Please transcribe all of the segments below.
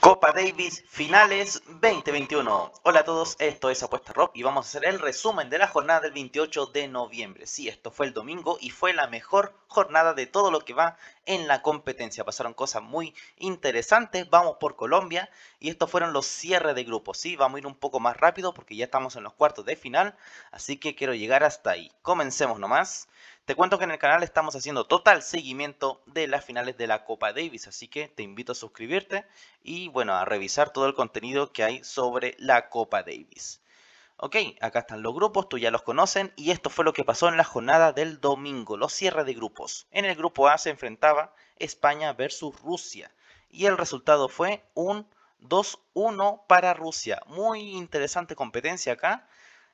Copa Davis Finales 2021. Hola a todos, esto es Apuesta Rock y vamos a hacer el resumen de la jornada del 28 de noviembre. Sí, esto fue el domingo y fue la mejor jornada de todo lo que va en la competencia. Pasaron cosas muy interesantes, vamos por Colombia y estos fueron los cierres de grupos. Sí, vamos a ir un poco más rápido porque ya estamos en los cuartos de final, así que quiero llegar hasta ahí. Comencemos nomás. Te cuento que en el canal estamos haciendo total seguimiento de las finales de la Copa Davis, así que te invito a suscribirte y bueno, a revisar todo el contenido que hay sobre la Copa Davis. Ok, acá están los grupos, tú ya los conocen y esto fue lo que pasó en la jornada del domingo, los cierres de grupos. En el grupo A se enfrentaba España versus Rusia y el resultado fue un 2-1 para Rusia. Muy interesante competencia acá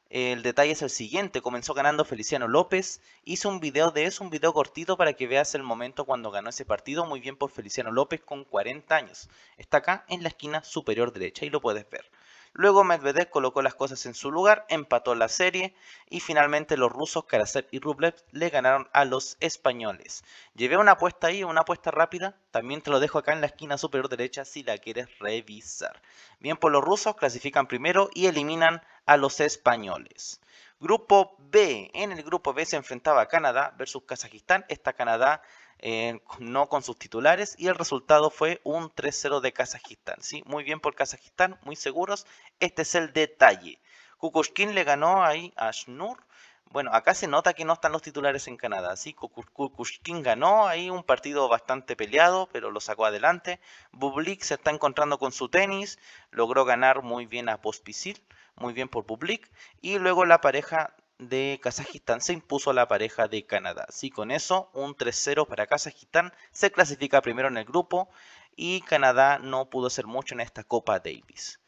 el detalle es el siguiente, comenzó ganando Feliciano López, hizo un video de eso, un video cortito para que veas el momento cuando ganó ese partido, muy bien por Feliciano López con 40 años. Está acá en la esquina superior derecha y lo puedes ver. Luego Medvedev colocó las cosas en su lugar, empató la serie y finalmente los rusos Karasev y Rublev le ganaron a los españoles. Llevé una apuesta ahí, una apuesta rápida, también te lo dejo acá en la esquina superior derecha si la quieres revisar. Bien por los rusos, clasifican primero y eliminan a los españoles. Grupo B. En el grupo B se enfrentaba a Canadá versus Kazajistán. Esta Canadá eh, no con sus titulares y el resultado fue un 3-0 de Kazajistán. ¿sí? Muy bien por Kazajistán, muy seguros. Este es el detalle. Kukushkin le ganó ahí a Schnur. Bueno, acá se nota que no están los titulares en Canadá. ¿sí? Kukushkin ganó ahí un partido bastante peleado, pero lo sacó adelante. Bublik se está encontrando con su tenis. Logró ganar muy bien a Pospisil muy bien por public Y luego la pareja de Kazajistán se impuso a la pareja de Canadá. Así con eso, un 3-0 para Kazajistán. Se clasifica primero en el grupo y Canadá no pudo hacer mucho en esta Copa Davis.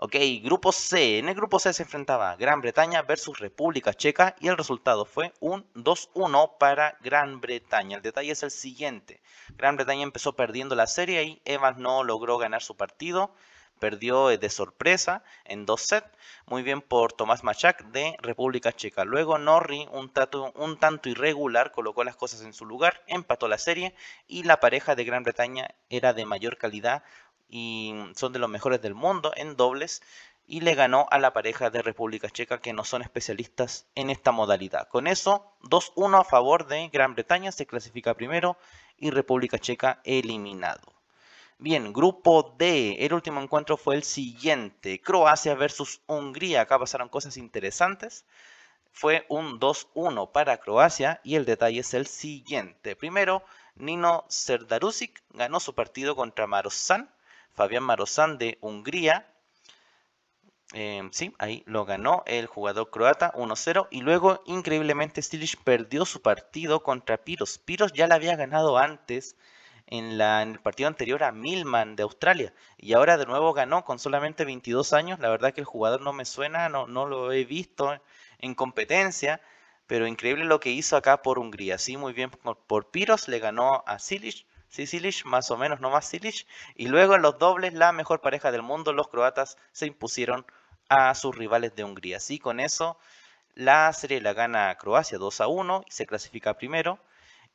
Ok, grupo C. En el grupo C se enfrentaba Gran Bretaña versus República Checa y el resultado fue un 2-1 para Gran Bretaña. El detalle es el siguiente. Gran Bretaña empezó perdiendo la serie y Evans no logró ganar su partido perdió eh, de sorpresa en dos sets, muy bien por Tomás Machak de República Checa. Luego Norri, un, un tanto irregular, colocó las cosas en su lugar, empató la serie y la pareja de Gran Bretaña era de mayor calidad y son de los mejores del mundo en dobles y le ganó a la pareja de República Checa que no son especialistas en esta modalidad. Con eso, 2-1 a favor de Gran Bretaña, se clasifica primero y República Checa eliminado. Bien, grupo D. El último encuentro fue el siguiente. Croacia versus Hungría. Acá pasaron cosas interesantes. Fue un 2-1 para Croacia y el detalle es el siguiente. Primero, Nino Serdarusic ganó su partido contra Marozán. Fabián Marosan de Hungría. Em, sí, ahí lo ganó el jugador croata 1-0. Y luego, increíblemente, Stilich perdió su partido contra Piros. Piros ya la había ganado antes en, la, en el partido anterior a Milman de Australia y ahora de nuevo ganó con solamente 22 años. La verdad que el jugador no me suena, no, no lo he visto en competencia, pero increíble lo que hizo acá por Hungría. Sí, muy bien por, Piros, le ganó a Silic. Sí, Silic, más o menos, no más Silic. Y luego en los dobles, la mejor pareja del mundo, los croatas se impusieron a sus rivales de Hungría. Sí, con eso la serie la gana Croacia 2 a 1 y se clasifica primero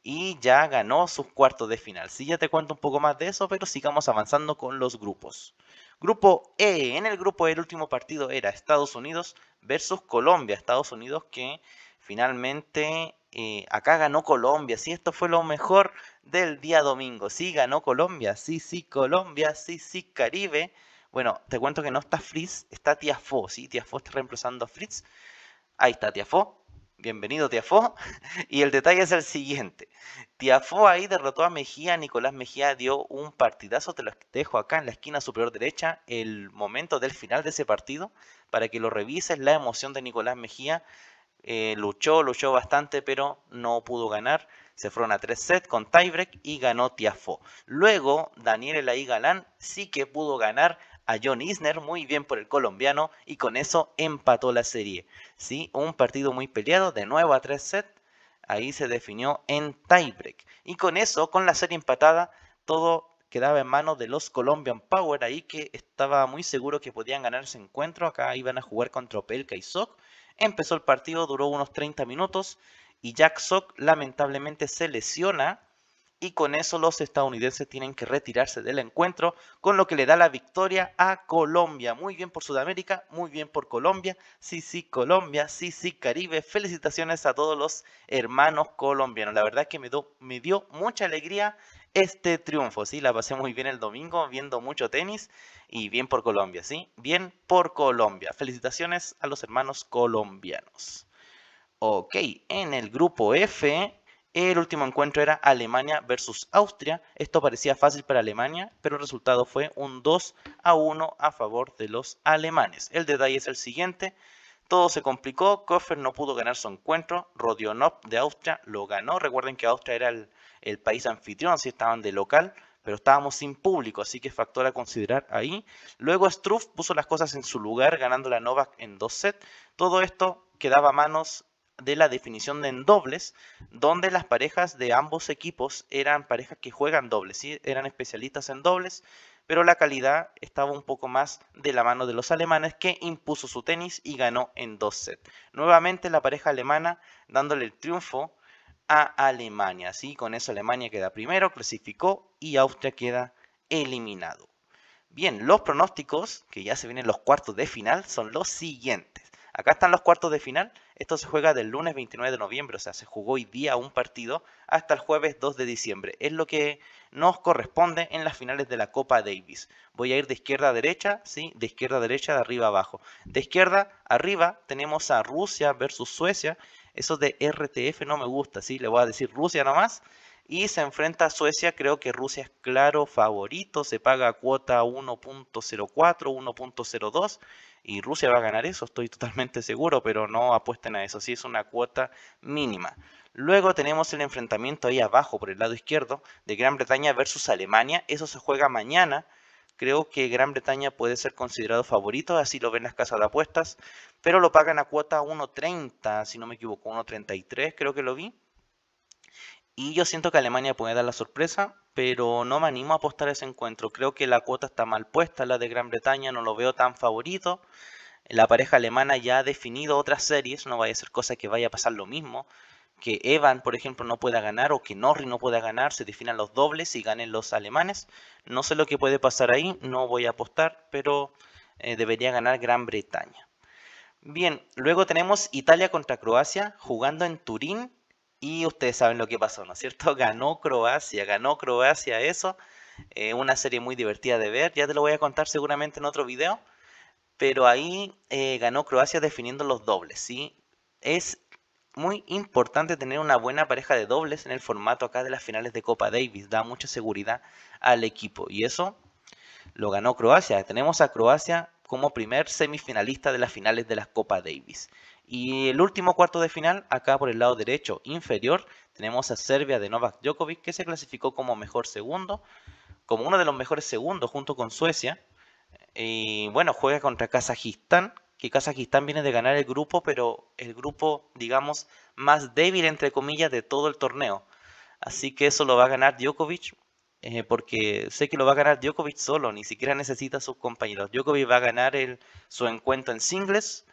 y ya ganó sus cuartos de final. Sí, ya te cuento un poco más de eso, pero sigamos avanzando con los grupos. Grupo E. En el grupo E el último partido era Estados Unidos versus Colombia. Estados Unidos que finalmente eh, acá ganó Colombia. Sí, esto fue lo mejor del día domingo. Sí, ganó Colombia. Sí, sí, Colombia. Sí, sí, Caribe. Bueno, te cuento que no está Fritz, está Tiafo. Sí, Tiafo está reemplazando a Fritz. Ahí está Tiafo bienvenido Tiafó. Y el detalle es el siguiente. Tiafó ahí derrotó a Mejía, Nicolás Mejía dio un partidazo, te lo dejo acá en la esquina superior derecha, el momento del final de ese partido, para que lo revises, la emoción de Nicolás Mejía. Eh, luchó, luchó bastante, pero no pudo ganar. Se fueron a tres sets con tiebreak y ganó Tiafó. Luego, Daniel Elaí Galán sí que pudo ganar a John Isner, muy bien por el colombiano, y con eso empató la serie. ¿sí? Un partido muy peleado, de nuevo a 3 sets, ahí se definió en tiebreak. Y con eso, con la serie empatada, todo quedaba en manos de los Colombian Power, ahí que estaba muy seguro que podían ganar ese encuentro, acá iban a jugar contra Pelka y Sok. Empezó el partido, duró unos 30 minutos, y Jack Sock lamentablemente se lesiona y con eso los estadounidenses tienen que retirarse del encuentro, con lo que le da la victoria a Colombia. Muy bien por Sudamérica, muy bien por Colombia. Sí, sí, Colombia, sí, sí, Caribe. Felicitaciones a todos los hermanos colombianos. La verdad es que me, me dio mucha alegría este triunfo, ¿sí? La pasé muy bien el domingo viendo mucho tenis y bien por Colombia, ¿sí? Bien por Colombia. Felicitaciones a los hermanos colombianos. Ok, en el grupo F el último encuentro era Alemania versus Austria. Esto parecía fácil para Alemania, pero el resultado fue un 2 a 1 a favor de los alemanes. El detalle es el siguiente. Todo se complicó, Koffer no pudo ganar su encuentro, Rodionov de Austria lo ganó. Recuerden que Austria era el, país anfitrión, así estaban de local, pero estábamos sin público, así que factor a considerar ahí. Luego Struff puso las cosas en su lugar, ganando la Novak en dos sets. Todo esto quedaba a manos de la definición de en dobles, donde las parejas de ambos equipos eran parejas que juegan dobles, ¿sí? eran especialistas en dobles, pero la calidad estaba un poco más de la mano de los alemanes que impuso su tenis y ganó en dos sets. Nuevamente la pareja alemana dándole el triunfo a Alemania, ¿sí? con eso Alemania queda primero, clasificó y Austria queda eliminado. Bien, los pronósticos, que ya se vienen los cuartos de final, son los siguientes. Acá están los cuartos de final. Esto se juega del lunes 29 de noviembre, o sea, se jugó hoy día un partido hasta el jueves 2 de diciembre. Es lo que nos corresponde en las finales de la Copa Davis. Voy a ir de izquierda a derecha, ¿sí? De izquierda a derecha, de arriba a abajo. De izquierda arriba tenemos a Rusia versus Suecia. Eso de RTF no me gusta, ¿sí? Le voy a decir Rusia nomás. Y se enfrenta a Suecia, creo que Rusia es claro favorito, se paga cuota 1.04, 1.02 y Rusia va a ganar eso, estoy totalmente seguro, pero no apuesten a eso, sí es una cuota mínima. Luego tenemos el enfrentamiento ahí abajo por el lado izquierdo de Gran Bretaña versus Alemania, eso se juega mañana. Creo que Gran Bretaña puede ser considerado favorito, así lo ven las casas de apuestas, pero lo pagan a cuota 1.30, si no me equivoco, 1.33 creo que lo vi. Y yo siento que Alemania puede dar la sorpresa, pero no me animo a apostar a ese encuentro. Creo que la cuota está mal puesta, la de Gran Bretaña no lo veo tan favorito. La pareja alemana ya ha definido otras series, no vaya a ser cosa que vaya a pasar lo mismo. Que Evan, por ejemplo, no pueda ganar o que Norri no pueda ganar, se definan los dobles y ganen los alemanes. No sé lo que puede pasar ahí, no voy a apostar, pero eh, debería ganar Gran Bretaña. Bien, luego tenemos Italia contra Croacia jugando en Turín y ustedes saben lo que pasó, ¿no es cierto? Ganó Croacia, ganó Croacia eso. Eh, una serie muy divertida de ver, ya te lo voy a contar seguramente en otro video. Pero ahí eh, ganó Croacia definiendo los dobles, ¿sí? Es muy importante tener una buena pareja de dobles en el formato acá de las finales de Copa Davis. Da mucha seguridad al equipo. Y eso lo ganó Croacia. Tenemos a Croacia como primer semifinalista de las finales de la Copa Davis. Y el último cuarto de final, acá por el lado derecho inferior, tenemos a Serbia de Novak Djokovic, que se clasificó como mejor segundo, como uno de los mejores segundos junto con Suecia. Y bueno, juega contra Kazajistán, que Kazajistán viene de ganar el grupo, pero el grupo, digamos, más débil, entre comillas, de todo el torneo. Así que eso lo va a ganar Djokovic, eh, porque sé que lo va a ganar Djokovic solo, ni siquiera necesita a sus compañeros. Djokovic va a ganar el, su encuentro en singles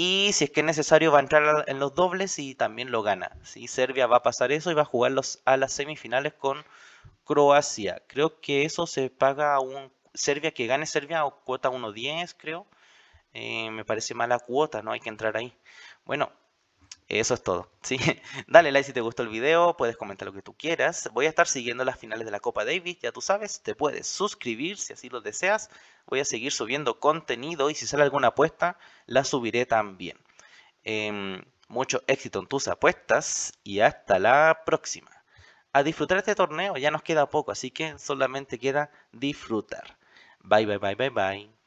y si es que es necesario, va a entrar en los dobles y también lo gana. Si Serbia va a pasar eso y va a jugar a las semifinales con Croacia. Creo que eso se paga a un Serbia que gane Serbia o cuota 1.10, creo. Eh, me parece mala cuota, no hay que entrar ahí. Bueno, eso es todo, ¿sí? Dale like si te gustó el video, puedes comentar lo que tú quieras. Voy a estar siguiendo las finales de la Copa Davis, ya tú sabes, te puedes suscribir si así lo deseas. Voy a seguir subiendo contenido y si sale alguna apuesta, la subiré también. Em, mucho éxito en tus apuestas y hasta la próxima. A disfrutar este torneo, ya nos queda poco, así que solamente queda disfrutar. Bye, bye, bye, bye, bye.